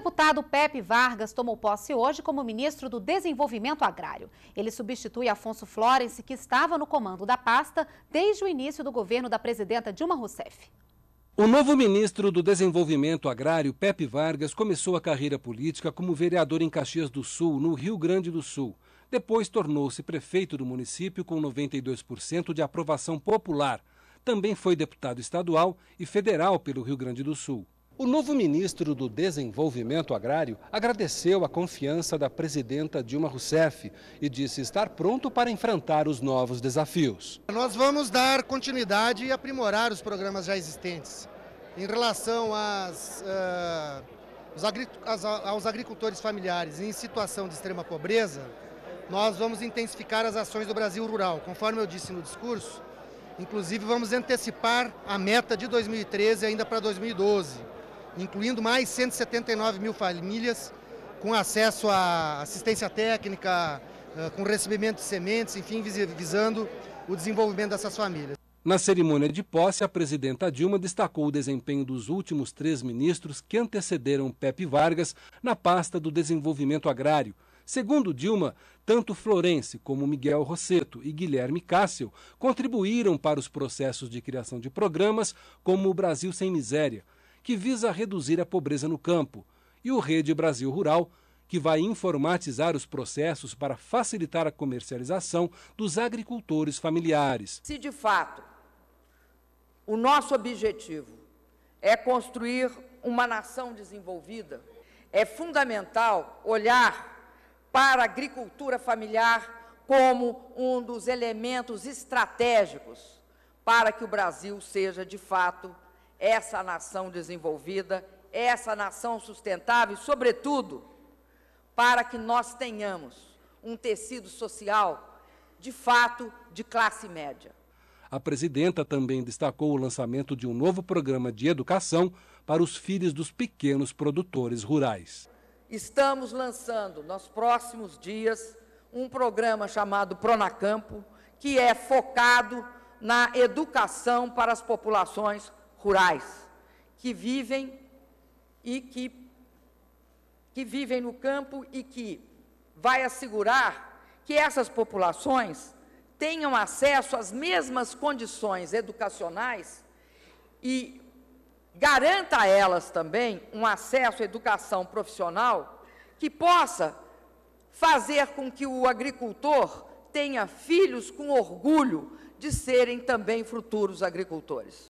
deputado Pepe Vargas tomou posse hoje como ministro do Desenvolvimento Agrário. Ele substitui Afonso Flores, que estava no comando da pasta desde o início do governo da presidenta Dilma Rousseff. O novo ministro do Desenvolvimento Agrário, Pepe Vargas, começou a carreira política como vereador em Caxias do Sul, no Rio Grande do Sul. Depois tornou-se prefeito do município com 92% de aprovação popular. Também foi deputado estadual e federal pelo Rio Grande do Sul. O novo ministro do Desenvolvimento Agrário agradeceu a confiança da presidenta Dilma Rousseff e disse estar pronto para enfrentar os novos desafios. Nós vamos dar continuidade e aprimorar os programas já existentes. Em relação às, uh, eh, aos, aos agricultores familiares em situação de extrema pobreza, nós vamos intensificar as ações do Brasil Rural. Conforme eu disse no discurso, inclusive vamos antecipar a meta de 2013 ainda para 2012 incluindo mais 179 mil famílias com acesso a assistência técnica, eh, com recebimento de sementes, enfim, visando o desenvolvimento dessas famílias. Na cerimônia de posse, a presidenta Dilma destacou o desempenho dos últimos três ministros que antecederam Pepe Vargas na pasta do desenvolvimento agrário. Segundo Dilma, tanto Florence como Miguel Rosseto e Guilherme Cássio contribuíram para os processos de criação de programas como o Brasil Sem Miséria que visa reduzir a pobreza no campo, e o Rede Brasil Rural, que vai informatizar os processos para facilitar a comercialização dos agricultores familiares. Se de fato o nosso objetivo é construir uma nação desenvolvida, é fundamental olhar para a agricultura familiar como um dos elementos estratégicos para que o Brasil seja de fato essa nação desenvolvida, essa nação sustentável, e, sobretudo, para que nós tenhamos um tecido social, de fato, de classe média. A presidenta também destacou o lançamento de um novo programa de educação para os filhos dos pequenos produtores rurais. Estamos lançando, nos próximos dias, um programa chamado Pronacampo, que é focado na educação para as populações rurais, que vivem e que, que vivem no campo e que vai assegurar que essas populações tenham acesso às mesmas condições educacionais e garanta a elas também um acesso à educação profissional que possa fazer com que o agricultor tenha filhos com orgulho de serem também futuros agricultores.